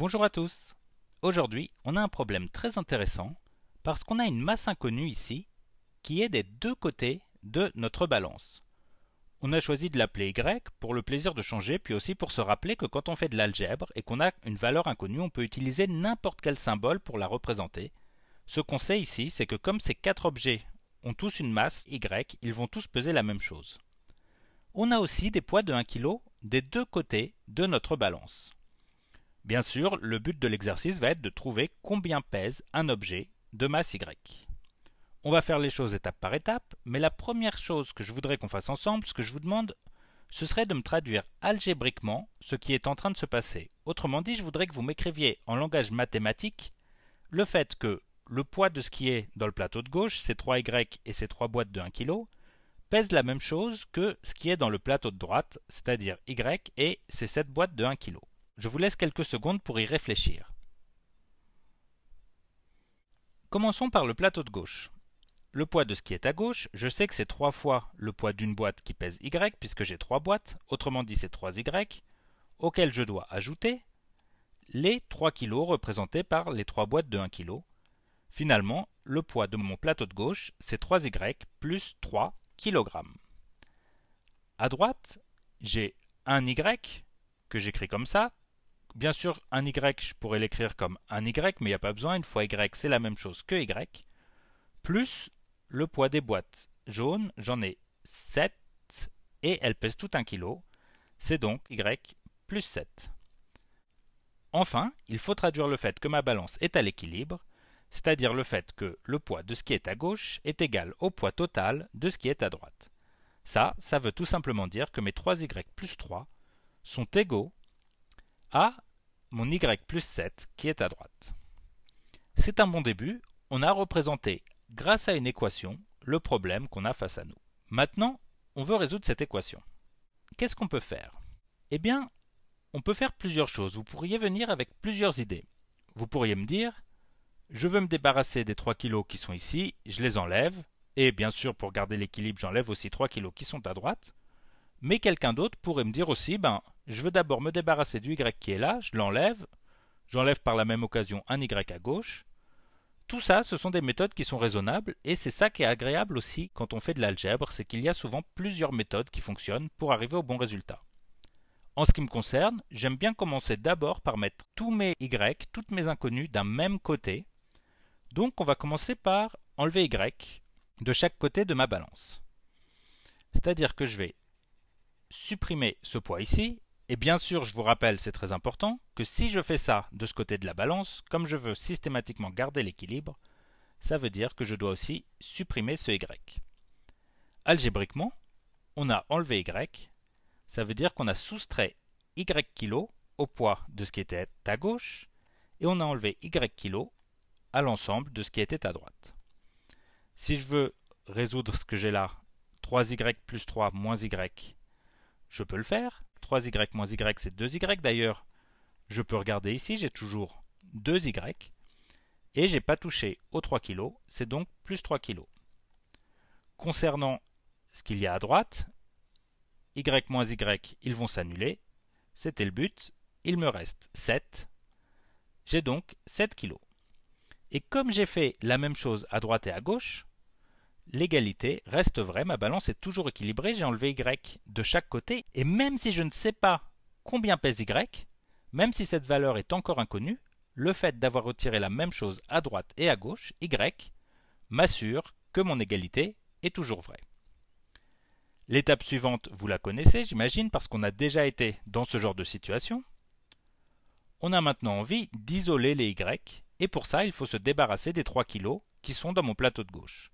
Bonjour à tous Aujourd'hui, on a un problème très intéressant parce qu'on a une masse inconnue ici qui est des deux côtés de notre balance. On a choisi de l'appeler Y pour le plaisir de changer, puis aussi pour se rappeler que quand on fait de l'algèbre et qu'on a une valeur inconnue, on peut utiliser n'importe quel symbole pour la représenter. Ce qu'on sait ici, c'est que comme ces quatre objets ont tous une masse Y, ils vont tous peser la même chose. On a aussi des poids de 1 kg des deux côtés de notre balance. Bien sûr, le but de l'exercice va être de trouver combien pèse un objet de masse Y. On va faire les choses étape par étape, mais la première chose que je voudrais qu'on fasse ensemble, ce que je vous demande, ce serait de me traduire algébriquement ce qui est en train de se passer. Autrement dit, je voudrais que vous m'écriviez en langage mathématique le fait que le poids de ce qui est dans le plateau de gauche, ces 3Y et ces 3 boîtes de 1 kg, pèse la même chose que ce qui est dans le plateau de droite, c'est-à-dire Y et ces 7 boîtes de 1 kg. Je vous laisse quelques secondes pour y réfléchir. Commençons par le plateau de gauche. Le poids de ce qui est à gauche, je sais que c'est 3 fois le poids d'une boîte qui pèse Y, puisque j'ai 3 boîtes, autrement dit c'est 3Y, auquel je dois ajouter les 3 kg représentés par les 3 boîtes de 1 kg. Finalement, le poids de mon plateau de gauche, c'est 3Y plus 3 kg. À droite, j'ai un Y, que j'écris comme ça, bien sûr, un y, je pourrais l'écrire comme un y, mais il n'y a pas besoin. Une fois y, c'est la même chose que y. Plus le poids des boîtes jaunes, j'en ai 7 et elles pèsent tout un kilo. C'est donc y plus 7. Enfin, il faut traduire le fait que ma balance est à l'équilibre, c'est-à-dire le fait que le poids de ce qui est à gauche est égal au poids total de ce qui est à droite. Ça, ça veut tout simplement dire que mes 3y plus 3 sont égaux à mon y plus 7 qui est à droite. C'est un bon début, on a représenté grâce à une équation le problème qu'on a face à nous. Maintenant, on veut résoudre cette équation. Qu'est-ce qu'on peut faire Eh bien, on peut faire plusieurs choses. Vous pourriez venir avec plusieurs idées. Vous pourriez me dire, je veux me débarrasser des 3 kilos qui sont ici, je les enlève, et bien sûr pour garder l'équilibre j'enlève aussi 3 kilos qui sont à droite. Mais quelqu'un d'autre pourrait me dire aussi, ben, je veux d'abord me débarrasser du y qui est là, je l'enlève, j'enlève par la même occasion un y à gauche. Tout ça, ce sont des méthodes qui sont raisonnables, et c'est ça qui est agréable aussi quand on fait de l'algèbre, c'est qu'il y a souvent plusieurs méthodes qui fonctionnent pour arriver au bon résultat. En ce qui me concerne, j'aime bien commencer d'abord par mettre tous mes y, toutes mes inconnues d'un même côté. Donc on va commencer par enlever y de chaque côté de ma balance. C'est-à-dire que je vais supprimer ce poids ici, et bien sûr, je vous rappelle, c'est très important, que si je fais ça de ce côté de la balance, comme je veux systématiquement garder l'équilibre, ça veut dire que je dois aussi supprimer ce y. Algébriquement, on a enlevé y, ça veut dire qu'on a soustrait y kg au poids de ce qui était à gauche, et on a enlevé y kg à l'ensemble de ce qui était à droite. Si je veux résoudre ce que j'ai là, 3y plus 3 moins y je peux le faire. 3y moins y, c'est 2y d'ailleurs. Je peux regarder ici, j'ai toujours 2y. Et je n'ai pas touché aux 3 kg, c'est donc plus 3 kg. Concernant ce qu'il y a à droite, y moins y, ils vont s'annuler. C'était le but. Il me reste 7. J'ai donc 7 kg. Et comme j'ai fait la même chose à droite et à gauche, l'égalité reste vraie, ma balance est toujours équilibrée, j'ai enlevé Y de chaque côté, et même si je ne sais pas combien pèse Y, même si cette valeur est encore inconnue, le fait d'avoir retiré la même chose à droite et à gauche, Y, m'assure que mon égalité est toujours vraie. L'étape suivante, vous la connaissez, j'imagine, parce qu'on a déjà été dans ce genre de situation. On a maintenant envie d'isoler les Y, et pour ça, il faut se débarrasser des 3 kilos qui sont dans mon plateau de gauche.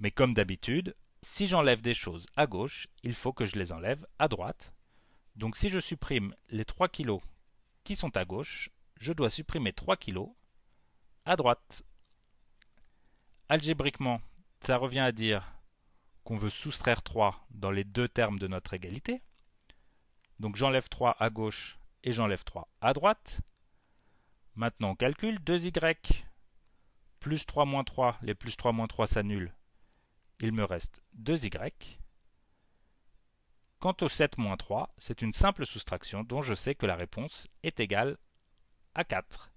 Mais comme d'habitude, si j'enlève des choses à gauche, il faut que je les enlève à droite. Donc si je supprime les 3 kilos qui sont à gauche, je dois supprimer 3 kilos à droite. Algébriquement, ça revient à dire qu'on veut soustraire 3 dans les deux termes de notre égalité. Donc j'enlève 3 à gauche et j'enlève 3 à droite. Maintenant on calcule 2y plus 3 moins 3, les plus 3 moins 3 s'annulent, il me reste 2y. Quant au 7 3, c'est une simple soustraction dont je sais que la réponse est égale à 4.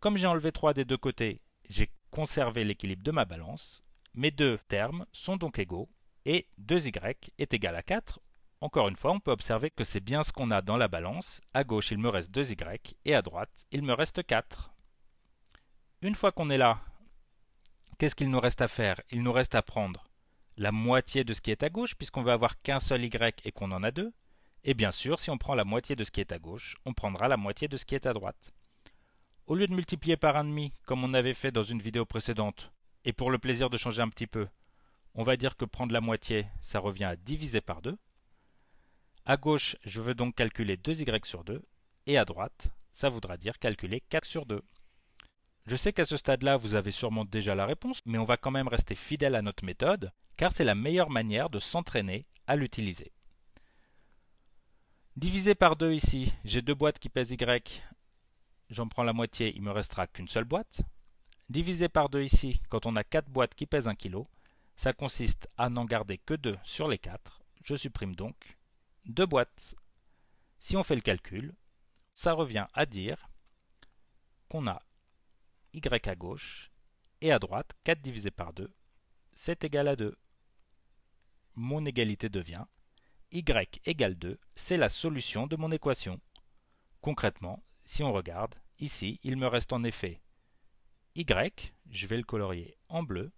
Comme j'ai enlevé 3 des deux côtés, j'ai conservé l'équilibre de ma balance. Mes deux termes sont donc égaux et 2y est égal à 4. Encore une fois, on peut observer que c'est bien ce qu'on a dans la balance. À gauche, il me reste 2y et à droite, il me reste 4. Une fois qu'on est là, Qu'est-ce qu'il nous reste à faire Il nous reste à prendre la moitié de ce qui est à gauche, puisqu'on veut avoir qu'un seul y et qu'on en a deux. Et bien sûr, si on prend la moitié de ce qui est à gauche, on prendra la moitié de ce qui est à droite. Au lieu de multiplier par un comme on avait fait dans une vidéo précédente, et pour le plaisir de changer un petit peu, on va dire que prendre la moitié, ça revient à diviser par 2. À gauche, je veux donc calculer 2y sur 2, et à droite, ça voudra dire calculer 4 sur 2. Je sais qu'à ce stade-là, vous avez sûrement déjà la réponse, mais on va quand même rester fidèle à notre méthode, car c'est la meilleure manière de s'entraîner à l'utiliser. Divisé par 2 ici, j'ai deux boîtes qui pèsent Y, j'en prends la moitié, il me restera qu'une seule boîte. Divisé par 2 ici, quand on a quatre boîtes qui pèsent 1 kg, ça consiste à n'en garder que deux sur les quatre, je supprime donc deux boîtes. Si on fait le calcul, ça revient à dire qu'on a y à gauche, et à droite, 4 divisé par 2, c'est égal à 2. Mon égalité devient y égale 2, c'est la solution de mon équation. Concrètement, si on regarde, ici, il me reste en effet y, je vais le colorier en bleu,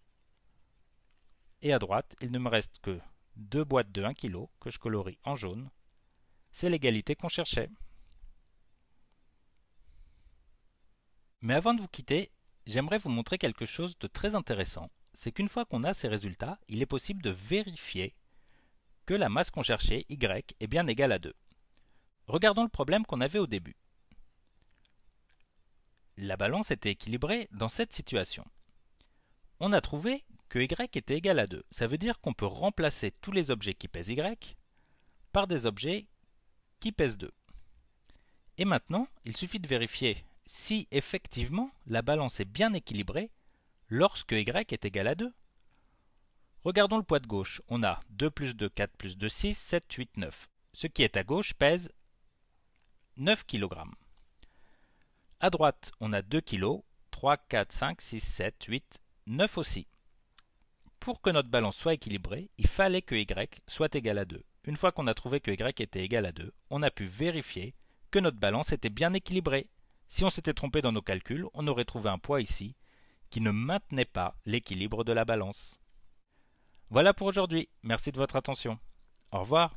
et à droite, il ne me reste que deux boîtes de 1 kg que je colorie en jaune. C'est l'égalité qu'on cherchait. Mais avant de vous quitter, j'aimerais vous montrer quelque chose de très intéressant. C'est qu'une fois qu'on a ces résultats, il est possible de vérifier que la masse qu'on cherchait, Y, est bien égale à 2. Regardons le problème qu'on avait au début. La balance était équilibrée dans cette situation. On a trouvé que Y était égal à 2. Ça veut dire qu'on peut remplacer tous les objets qui pèsent Y par des objets qui pèsent 2. Et maintenant, il suffit de vérifier si effectivement la balance est bien équilibrée lorsque y est égal à 2. Regardons le poids de gauche. On a 2 plus 2, 4 plus 2, 6, 7, 8, 9. Ce qui est à gauche pèse 9 kg. À droite, on a 2 kg, 3, 4, 5, 6, 7, 8, 9 aussi. Pour que notre balance soit équilibrée, il fallait que y soit égal à 2. Une fois qu'on a trouvé que y était égal à 2, on a pu vérifier que notre balance était bien équilibrée. Si on s'était trompé dans nos calculs, on aurait trouvé un poids ici qui ne maintenait pas l'équilibre de la balance. Voilà pour aujourd'hui, merci de votre attention. Au revoir